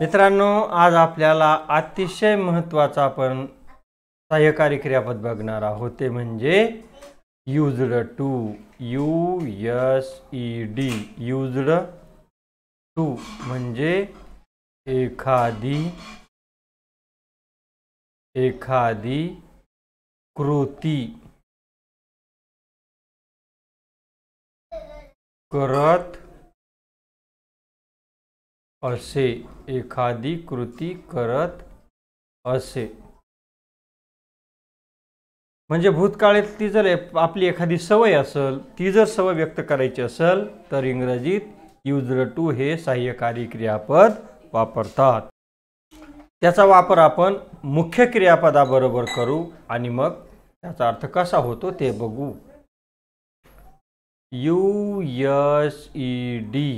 मित्रांनो आज आपल्याला अतिशय महत्त्वाचा आपण सहाय्यकारी क्रियापद बघणार आहोत ते म्हणजे used to U S E D used to म्हणजे एखादी एखादी कृती करत असे एखादी कृती करत असे म्हणजे भूतकाळात ती जर आपली एखादी सवय असेल ती जर सवय व्यक्त करायची असेल तर इंग्रजीत युजर टू हे सहाय्यकारी क्रियापद वापरतात त्याचा वापर आपण मुख्य क्रियापदाबरोबर करू आणि मग त्याचा अर्थ कसा होतो ते बघू U S E D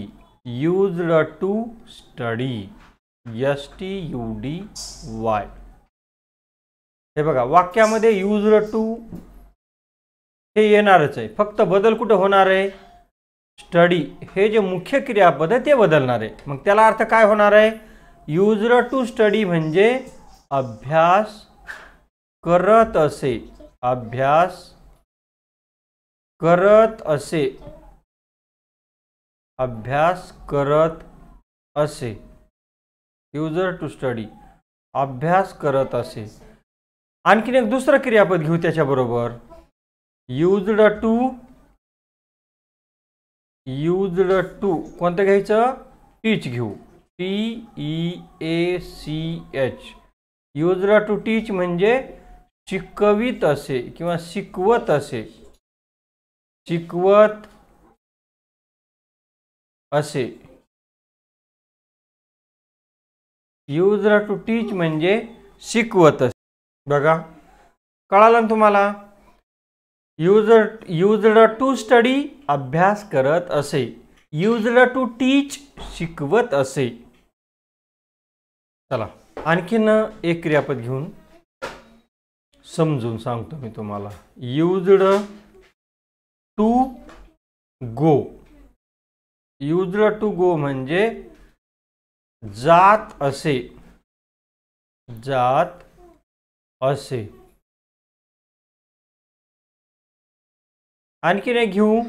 used to study S T U D Y हे बघा वाक्यामध्ये यूज टू हे येणारच आहे फक्त बदल कुठं होणार आहे स्टडी हे जे मुख्य क्रियापद आहे ते बदलणार आहे मग त्याला अर्थ काय होणार आहे यूज टू स्टडी म्हणजे अभ्यास करत असे अभ्यास करत असे अभ्यास करत असे युजर टू स्टडी अभ्यास करत असे आणखीन एक दुसरं क्रियापद घेऊ त्याच्याबरोबर युजड टू युजड टू कोणतं घ्यायचं टीच घेऊ T E A C H used to teach म्हणजे शिकवित असे किंवा शिकवत असे शिकवत असे युजरा टू टीच म्हणजे शिकवत असे बघा कळालं ना तुम्हाला युजर युजड टू स्टडी अभ्यास करत असे युजड टू टीच शिकवत असे चला आणखीन एक क्रियापद घेऊन समजून सांगतो मी तुम्हाला युजड टू गो युजला टू गो म्हणजे जात असे जात असे आणखीन एक घेऊ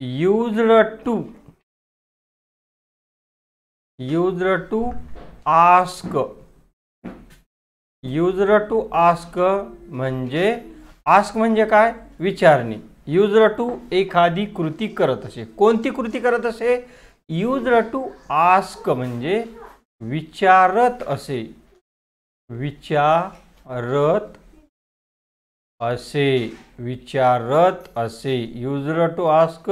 used to used to ask used to ask म्हणजे आस्क म्हणजे काय विचारणे यूज टू एखादी कृती करत असे कोणती कृती करत असे यूज टू आस्क म्हणजे विचारत असे विचारत असे विचारत असे यूज टू आस्क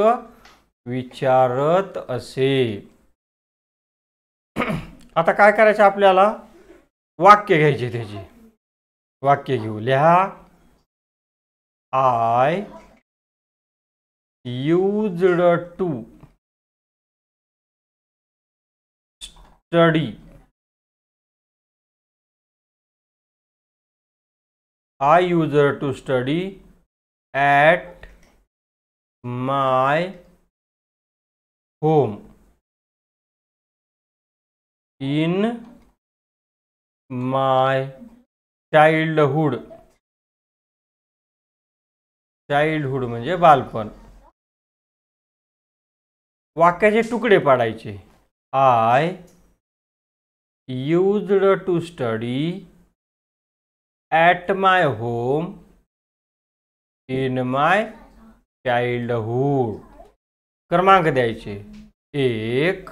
विचारत असे आता काय करायचं आपल्याला वाक्य घ्यायचे त्याची वाक्य घेऊ लिहा I used to study I use to study at my home in my childhood childhood मजे बालपण वाक्याचे तुकडे पाडायचे I used to study at my home in my childhood क्रमांक द्यायचे एक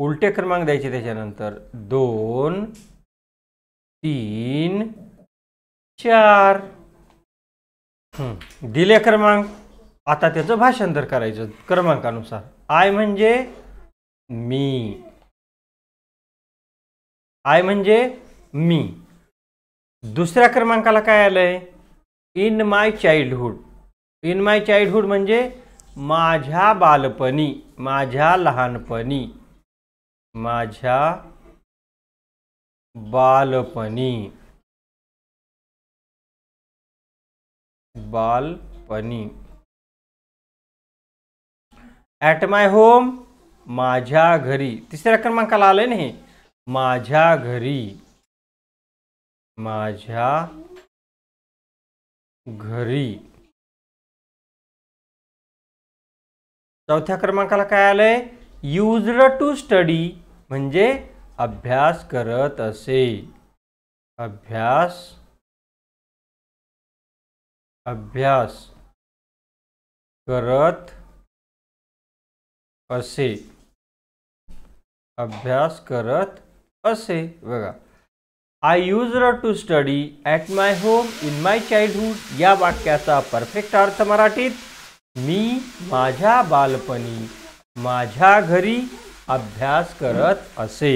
उलटे क्रमांक द्यायचे त्याच्यानंतर दोन तीन चार दिले क्रमांक आता त्याचं भाषांतर करायचं क्रमांकानुसार आय म्हणजे मी आय म्हणजे मी दुसऱ्या क्रमांकाला काय आलंय in my childhood in my childhood म्हणजे माझ्या बालपणी माझ्या लहानपणी माझ्या बालपणी बालपणी ॲट माय होम माझ्या घरी तिसऱ्या क्रमांकाला आलं नाही माझ्या घरी माझ्या घरी चौथ्या क्रमांकाला काय आलंय युज टू स्टडी म्हणजे अभ्यास करत असे अभ्यास अभ्यास करत असे अभ्यास करत असे बघा आय र to study at my home in my childhood या वाक्याचा परफेक्ट अर्थ मराठीत मी माझ्या बालपणी माझ्या घरी अभ्यास करत असे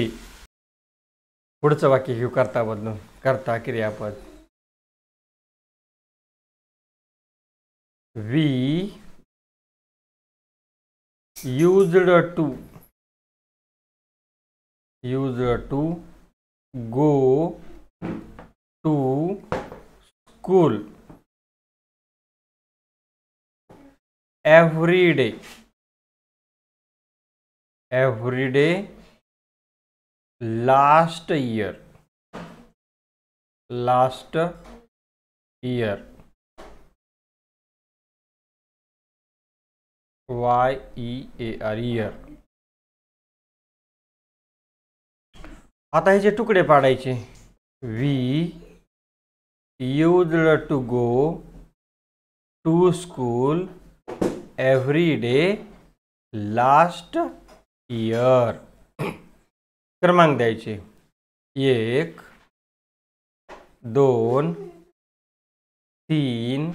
पुढचं वाक्य घेऊ करता बदलून करता क्रियापद we used to used to go to school every day every day last year last year Y E A R year आता ह्याचे तुकडे पाडायचे we used to go to school every day last year क्रमांक द्यायचे एक दोन तीन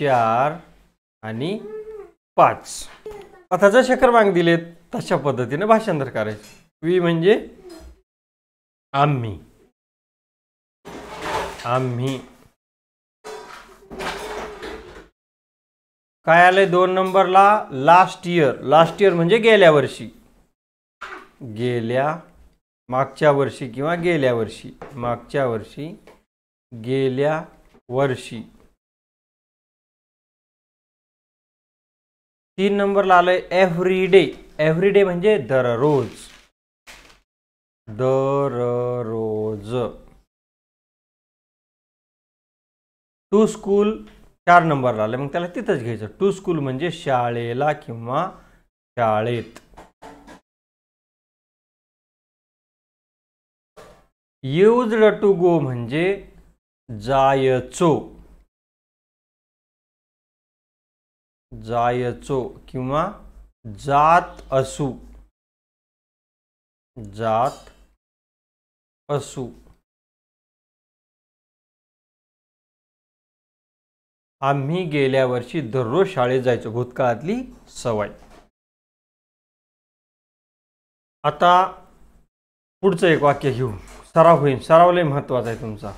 चार आणि पाच आता जसे क्रमांक दिलेत तशा पद्धतीने भाषांतर करायचे वी म्हणजे आम्ही आम्ही काय आलंय दोन नंबरला लास्ट इयर लास्ट इयर म्हणजे गेल्या वर्षी गेल्या मागच्या वर्षी किंवा गेल्या वर्षी मागच्या वर्षी गेल्या वर्षी तीन नंबरला आलंय एव्हरी डे एव्हरी डे म्हणजे दररोज दररोज टू स्कूल चार नंबरला आलं मग त्याला तिथंच घ्यायचं टू स्कूल म्हणजे शाळेला किंवा शाळेत युज टू गो म्हणजे जायचो जायचो किंवा जात असू जात असू आम्ही गेल्या वर्षी दररोज शाळेत जायचो भूतकाळातली सवय आता पुढचं एक वाक्य घेऊ सराव होईल सराव लय महत्वाचा आहे तुमचा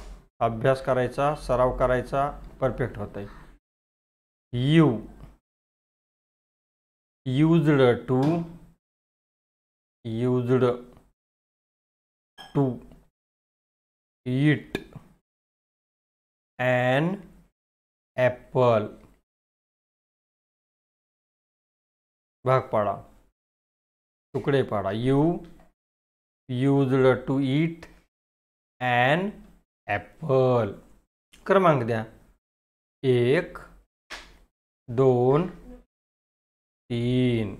अभ्यास करायचा सराव करायचा परफेक्ट होत आहे you used to used to eat an apple भाग पड़ा टुकड़े पाड़ा you use to eat an apple क्रमांक द्या एक दोन तीन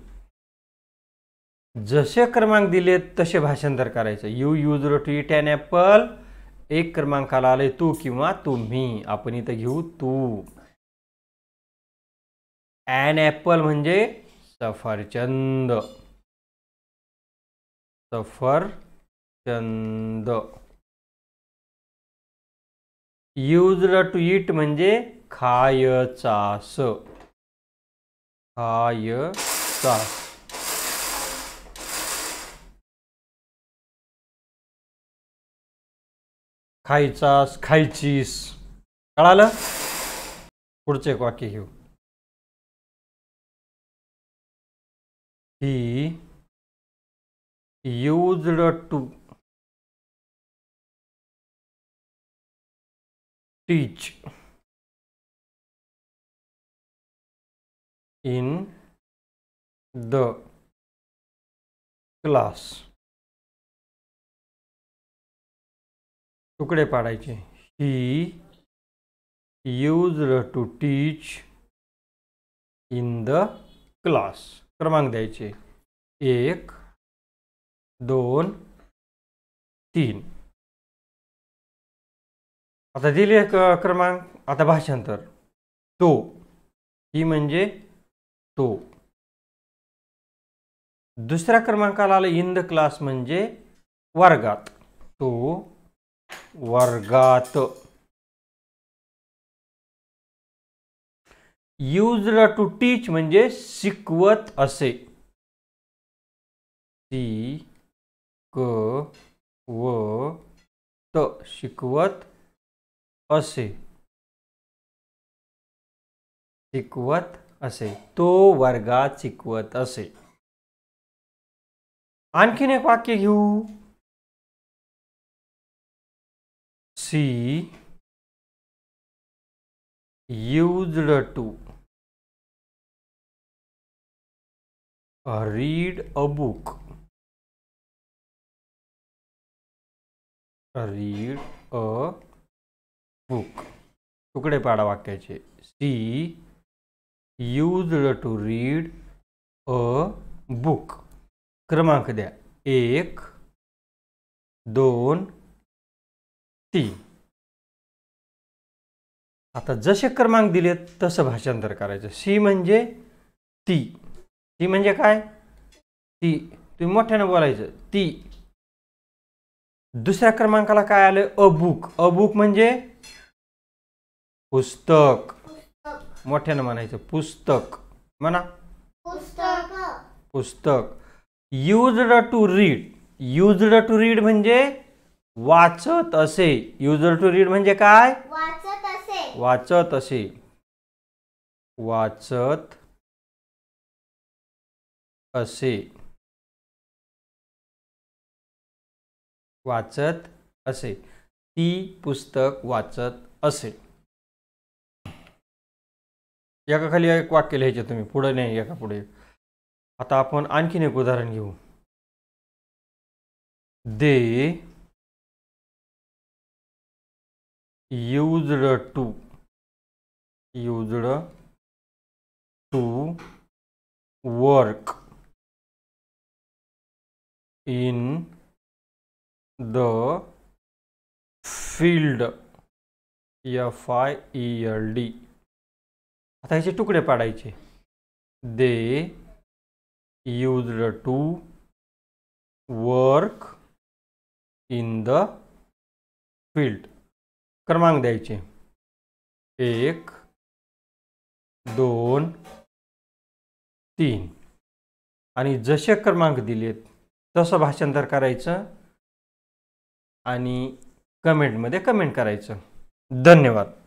जसे क्रमांक दिले तसे भाषांतर करायचं you use to eat and apple एक क्रमांकाला आले तू किंवा तुम्ही आपण इथं घेऊ तू अँड ॲपल म्हणजे सफरचंद सफरचंद यूज टू इट म्हणजे खायचास खायचा खायचास खायचीस कळालं पुढचे एक वाक्य घेऊ he used to teach in the class तुकडे पाडायचे he use to teach in the class क्रमांक द्यायचे एक दोन तीन आता दिले क्रमांक आता भाषांतर तो ही म्हणजे तो दुसऱ्या क्रमांकाला आलं इन द क्लास म्हणजे वर्गात तो वर्गात यूज टू टीच म्हणजे शिकवत असे सी क व त शिकवत असे शिकवत असे तो वर्गात शिकवत असे आणखीन एक वाक्य घेऊ she used to read a book read a book तुकडे पाडा वाक्याचे she used to read a book क्रमांक द्या एक दोन तीन आता जसे क्रमांक दिलेत तसं भाषांतर करायचं सी म्हणजे ती ती म्हणजे काय ती तुम्ही मोठ्यानं बोलायचं ती दुसऱ्या क्रमांकाला काय आलं अ बुक अ बुक म्हणजे पुस्तक मोठ्यानं म्हणायचं पुस्तक म्हणा पुस्तक used to read used to read म्हणजे वाचत असे युजड टू रीड म्हणजे काय वाचत असे वाचत असे वाचत असे ती पुस्तक वाचत असे का खाली एक वाक्य लिहायचे तुम्ही पुढे नाही एका पुढे आता आपण आणखीन एक उदाहरण घेऊ they used to used to work in the field F I E L D आता ह्याचे तुकडे पाडायचे they used to work in the field क्रमांक द्यायचे एक दोन तीन आणि जसे क्रमांक दिलेत तसं भाषांतर करायचं आणि कमेंटमध्ये कमेंट करायचं धन्यवाद